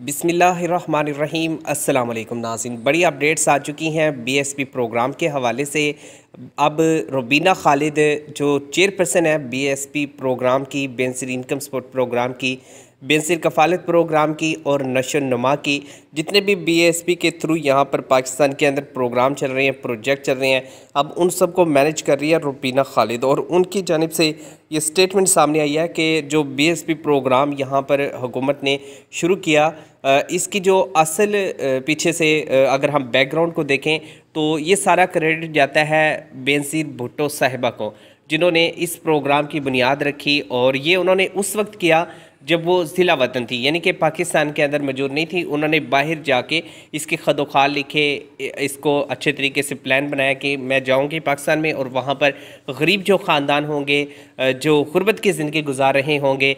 बिसमीम् अल्लाम नाजिन बड़ी अपडेट्स आ चुकी हैं बीएसपी प्रोग्राम के हवाले से अब रुबीना खालिद जो चेयरपर्सन है बीएसपी प्रोग्राम की बेंसरी इनकम सपोर्ट प्रोग्राम की बेंसिर कफालत प्रोग्राम की और नशो नमा की जितने भी बीएसपी के थ्रू यहाँ पर पाकिस्तान के अंदर प्रोग्राम चल रहे हैं प्रोजेक्ट चल रहे हैं अब उन सब को मैनेज कर रही है रुबीना खालिद और उनकी जानब से ये स्टेटमेंट सामने आई है कि जो बीएसपी प्रोग्राम यहाँ पर हुकूमत ने शुरू किया इसकी जो असल पीछे से अगर हम बैकग्राउंड को देखें तो ये सारा क्रेडिट जाता है बेनसीर भुट्टो साहिबा को जिन्होंने इस प्रोग्राम की बुनियाद रखी और ये उन्होंने उस वक्त किया जब वो ज़िला वतन थी यानी कि पाकिस्तान के अंदर मौजूद नहीं थी उन्होंने बाहर जाके इसके खदोखाल लिखे इसको अच्छे तरीके से प्लान बनाया कि मैं जाऊँगी पाकिस्तान में और वहाँ पर गरीब जो ख़ानदान होंगे जो गुरबत की ज़िंदगी गुजार रहे होंगे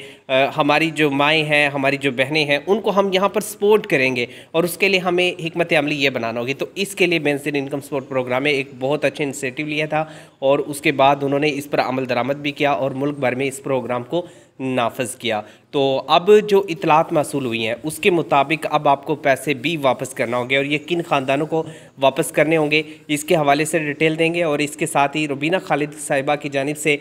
हमारी जो माएँ हैं हमारी जो बहनें हैं उनको हम यहाँ पर सपोर्ट करेंगे और उसके लिए हमें हमत अमली ये बनाना होगी तो इसके लिए बेंसिन इनकम सपोर्ट प्रोग्राम में एक बहुत अच्छा इंसेटिव लिया था और उसके बाद उन्होंने इस पर अमल दरामद भी किया और मुल्क भर में इस प्रोग्राम को नाफज किया तो अब जो इतलात मौसूल हुई हैं उसके मुताबिक अब आपको पैसे भी वापस करना होंगे और ये किन ख़ानदानों को वापस करने होंगे इसके हवाले से डिटेल देंगे और इसके साथ ही रुबीना खालिद साहिबा की जानब से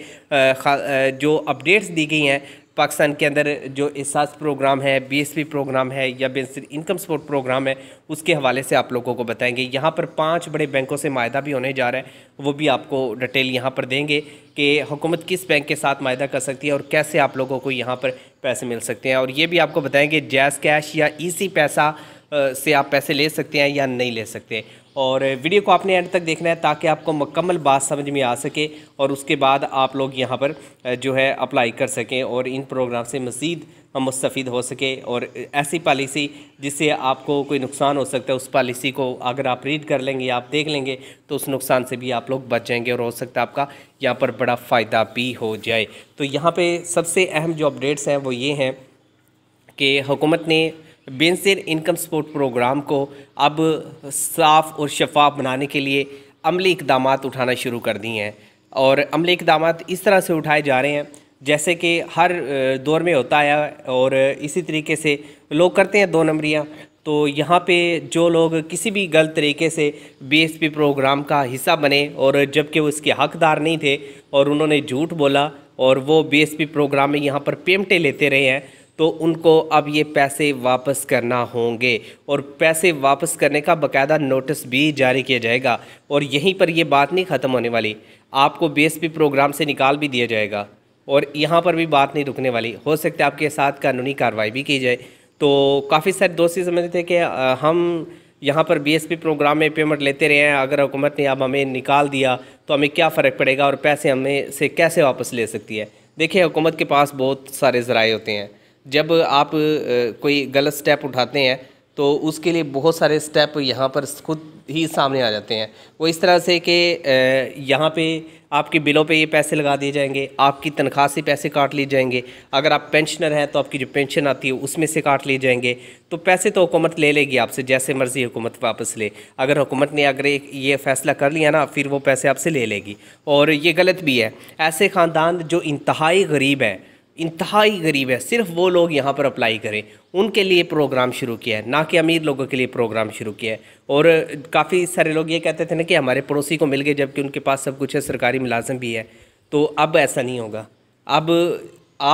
जो अपडेट्स दी गई हैं पाकिस्तान के अंदर जो एहसास प्रोग्राम है बीएसपी प्रोग्राम है या बेसिक इनकम सपोर्ट प्रोग्राम है उसके हवाले से आप लोगों को बताएंगे यहाँ पर पांच बड़े बैंकों से माहा भी होने जा रहा है वो भी आपको डिटेल यहाँ पर देंगे कि हुकूमत किस बैंक के साथ माहा कर सकती है और कैसे आप लोगों को यहाँ पर पैसे मिल सकते हैं और ये भी आपको बताएंगे जैस कैश या ईसी पैसा से आप पैसे ले सकते हैं या नहीं ले सकते हैं और वीडियो को आपने एंड तक देखना है ताकि आपको मुकम्मल बात समझ में आ सके और उसके बाद आप लोग यहाँ पर जो है अप्लाई कर सकें और इन प्रोग्राम से मज़ीद मुस्तफ़ हो सके और ऐसी पॉलिसी जिससे आपको कोई नुकसान हो सकता है उस पॉलिसी को अगर आप रीड कर लेंगे आप देख लेंगे तो उस नुकसान से भी आप लोग बच जाएंगे और हो सकता है आपका यहाँ पर बड़ा फ़ायदा भी हो जाए तो यहाँ पर सबसे अहम जो अपडेट्स हैं वो ये हैं कि हुकूमत ने बेंसर इनकम सपोर्ट प्रोग्राम को अब साफ़ और शफाफ बनाने के लिए अमली इकदाम उठाना शुरू कर दिए हैं और अमली इकदाम इस तरह से उठाए जा रहे हैं जैसे कि हर दौर में होता है और इसी तरीके से लोग करते हैं दो नंबरियाँ तो यहाँ पे जो लोग किसी भी गलत तरीके से बीएसपी प्रोग्राम का हिस्सा बने और जबकि वो इसके हकदार नहीं थे और उन्होंने झूठ बोला और वो बीएसपी प्रोग्राम में यहाँ पर पेमटे लेते रहे हैं तो उनको अब ये पैसे वापस करना होंगे और पैसे वापस करने का बकायदा नोटिस भी जारी किया जाएगा और यहीं पर ये बात नहीं ख़त्म होने वाली आपको बी प्रोग्राम से निकाल भी दिया जाएगा और यहाँ पर भी बात नहीं रुकने वाली हो सकता है आपके साथ कानूनी कार्रवाई भी की जाए तो काफ़ी सारे दोस्त ये समझते थे कि हम यहाँ पर बीएसपी प्रोग्राम में पेमेंट लेते रहे हैं अगर हुकूमत ने अब हमें निकाल दिया तो हमें क्या फ़र्क पड़ेगा और पैसे हमें से कैसे वापस ले सकती है देखिए हुकूमत के पास बहुत सारे ज़राए होते हैं जब आप कोई गलत स्टेप उठाते हैं तो उसके लिए बहुत सारे स्टेप यहाँ पर खुद ही सामने आ जाते हैं वो इस तरह से कि यहाँ पे आपके बिलों पे ये पैसे लगा दिए जाएंगे आपकी तनख्वाह से पैसे काट लिए जाएंगे अगर आप पेंशनर हैं तो आपकी जो पेंशन आती है उसमें से काट लिए जाएंगे तो पैसे तो हुकूमत ले लेगी आपसे जैसे मर्ज़ी हुकूमत वापस ले अगर हुकूमत ने अगर एक ये फ़ैसला कर लिया ना फिर वो पैसे आपसे ले लेगी और ये गलत भी है ऐसे ख़ानदान जो इंतहाई गरीब हैं इंतहाई गरीब है सिर्फ वो लोग यहाँ पर अप्लाई करें उनके लिए प्रोग्राम शुरू किया है ना कि अमीर लोगों के लिए प्रोग्राम शुरू किया है और काफ़ी सारे लोग ये कहते थे ना कि हमारे पड़ोसी को मिल गए जबकि उनके पास सब कुछ है सरकारी मुलाजम भी है तो अब ऐसा नहीं होगा अब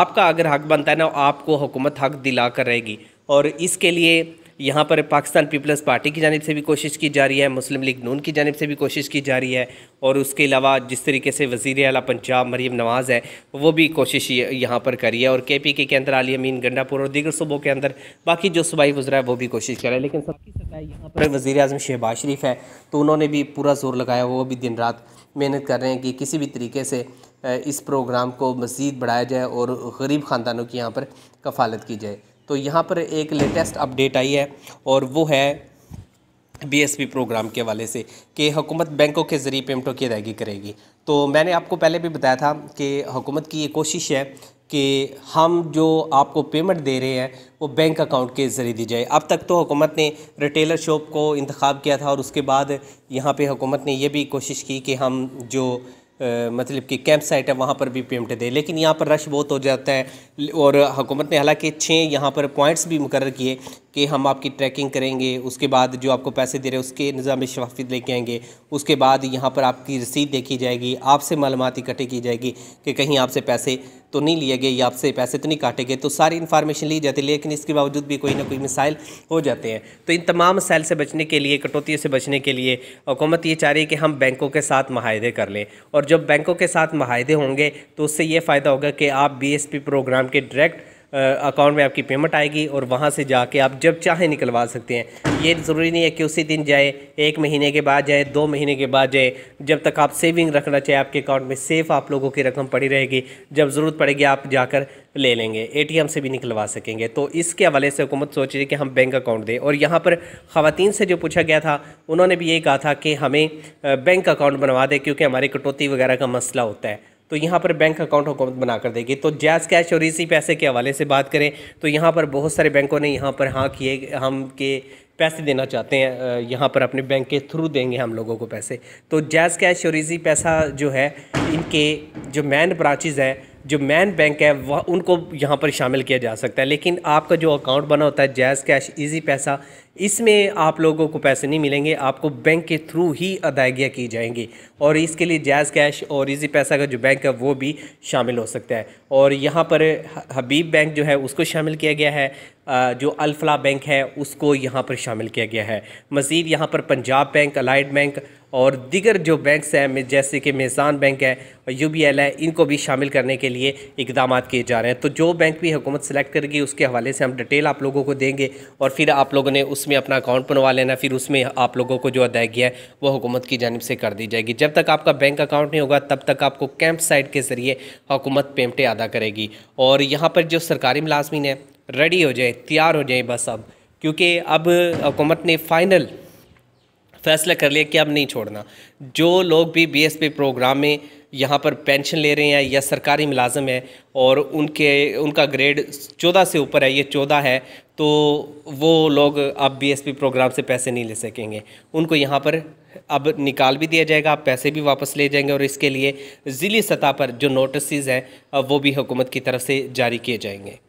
आपका अगर हक बनता है ना आपको हुकूमत हक दिला कर रहेगी और इसके लिए यहाँ पर पाकिस्तान पीपल्स पार्टी की जानब से भी कोशिश की जा रही है मुस्लिम लीग नून की जानब से भी कोशिश की जा रही है और उसके अलावा जिस तरीके से वज़ी अला पंजाब मरीम नवाज़ है वो भी कोशिश यहाँ पर करी है और के पी के के अंदर आलिया मीन गंडापुर और दीगर सूबों के अंदर बाकी जो सूबाई गुजरा है वो भी कोशिश कर रहा है लेकिन सबकी सतह यहाँ पर वज़ी अजम शहबाज शरीफ है तो उन्होंने भी पूरा जोर लगाया वो भी दिन रात मेहनत कर रहे हैं कि किसी भी तरीके से इस प्रोग्राम को मज़ीद बढ़ाया जाए और गरीब ख़ानदानों की यहाँ पर कफालत की जाए तो यहाँ पर एक लेटेस्ट अपडेट आई है और वो है बीएसपी प्रोग्राम के वाले से कि हुकूमत बैंकों के ज़रिए पेमेंटों की अदायगी करेगी तो मैंने आपको पहले भी बताया था कि हुकूमत की ये कोशिश है कि हम जो आपको पेमेंट दे रहे हैं वो बैंक अकाउंट के ज़रिए दी जाए अब तक तो हुकूमत ने रिटेलर शॉप को इंतखब किया था और उसके बाद यहाँ पे हुकूमत ने ये भी कोशिश की कि हम जो मतलब कि कैंप साइट है वहाँ पर भी पेमेंट दे लेकिन यहाँ पर रश बहुत हो जाता है और हुकूमत ने हालांकि छः यहाँ पर पॉइंट्स भी मुकर किए कि हम आपकी ट्रैकिंग करेंगे उसके बाद जो आपको पैसे दे रहे हैं उसके निज़ाम शफाफियत लेके आएंगे उसके बाद यहाँ पर आपकी रसीद देखी जाएगी आपसे मालूम इकट्ठी की जाएगी कि कहीं आपसे पैसे तो नहीं लिए गए या आपसे पैसे तो नहीं काटे गए तो सारी इन्फॉर्मेशन ली जाती है लेकिन इसके बावजूद भी कोई ना कोई मिसाइल हो जाते हैं तो इन तमाम मसाइल से बचने के लिए कटौतियों से बचने के लिए हुकूमत ये चाह रही है कि हम बैंकों के साथ माहदे कर लें और जब बैंकों के साथ माहदे होंगे तो उससे ये फ़ायदा होगा कि आप बी एस पी प्रोग्राम के डायरेक्ट अकाउंट में आपकी पेमेंट आएगी और वहाँ से जाके आप जब चाहे निकलवा सकते हैं ये ज़रूरी नहीं है कि उसी दिन जाए एक महीने के बाद जाए दो महीने के बाद जाए जब तक आप सेविंग रखना चाहिए आपके अकाउंट में सेफ़ आप लोगों की रकम पड़ी रहेगी जब ज़रूरत पड़ेगी आप जाकर ले लेंगे एटीएम से भी निकलवा सकेंगे तो इसके हवाले से हुकूमत सोच रही है कि हम बैंक अकाउंट दें और यहाँ पर ख़वान से जो पूछा गया था उन्होंने भी ये कहा था कि हमें बैंक अकाउंट बनवा दें क्योंकि हमारी कटौती वगैरह का मसला होता है तो यहाँ पर बैंक अकाउंट हुकूमत बनाकर देगी तो जैज़ कैश और इसी पैसे के हवाले से बात करें तो यहाँ पर बहुत सारे बैंकों ने यहाँ पर हाँ किए हम के पैसे देना चाहते हैं यहाँ पर अपने बैंक के थ्रू देंगे हम लोगों को पैसे तो जैज़ कैश और इसी पैसा जो है इनके जो मैन ब्रांचेज़ हैं जो मैन बैंक है वह उनको यहाँ पर शामिल किया जा सकता है लेकिन आपका जो अकाउंट बना होता है जैज़ कैश इजी पैसा इसमें आप लोगों को पैसे नहीं मिलेंगे आपको बैंक के थ्रू ही अदायगियाँ की जाएंगी और इसके लिए जैज़ कैश और इजी पैसा का जो बैंक है वो भी शामिल हो सकता है और यहाँ पर हबीब बैंक जो है उसको शामिल किया गया है जो अल्फला बैंक है उसको यहाँ पर शामिल किया गया है मज़ीद यहाँ पर पंजाब बैंक अलाइड बैंक और दिगर जो बैंक्स हैं जैसे कि मेज़ान बैंक है यू बी एल है इनको भी शामिल करने के लिए इकदाम किए जा रहे हैं तो जो बैंक भी हुकूमत सेलेक्ट करेगी उसके हवाले से हम डिटेल आप लोगों को देंगे और फिर आप लोगों ने उस उसमें अपना अकाउंट बनवा लेना फिर उसमें आप लोगों को जो अदायगी है वो हुकूमत की जानब से कर दी जाएगी जब तक आपका बैंक अकाउंट नहीं होगा तब तक आपको कैंप साइट के ज़रिए हुकूमत पेमेंटें अदा करेगी और यहाँ पर जो सरकारी मुलाजमीन है रेडी हो जाए तैयार हो जाए बस अब क्योंकि अब हुकूमत ने फ़ाइनल फैसला कर लिया कि अब नहीं छोड़ना जो लोग भी पी प्रोग्राम में यहाँ पर पेंशन ले रहे हैं या सरकारी मुलाजम है और उनके उनका ग्रेड चौदह से ऊपर है ये चौदह है तो वो लोग अब बीएसपी प्रोग्राम से पैसे नहीं ले सकेंगे उनको यहाँ पर अब निकाल भी दिया जाएगा आप पैसे भी वापस ले जाएंगे और इसके लिए ज़िली सतह पर जो नोटिस हैं वो भी हुकूमत की तरफ से जारी किए जाएंगे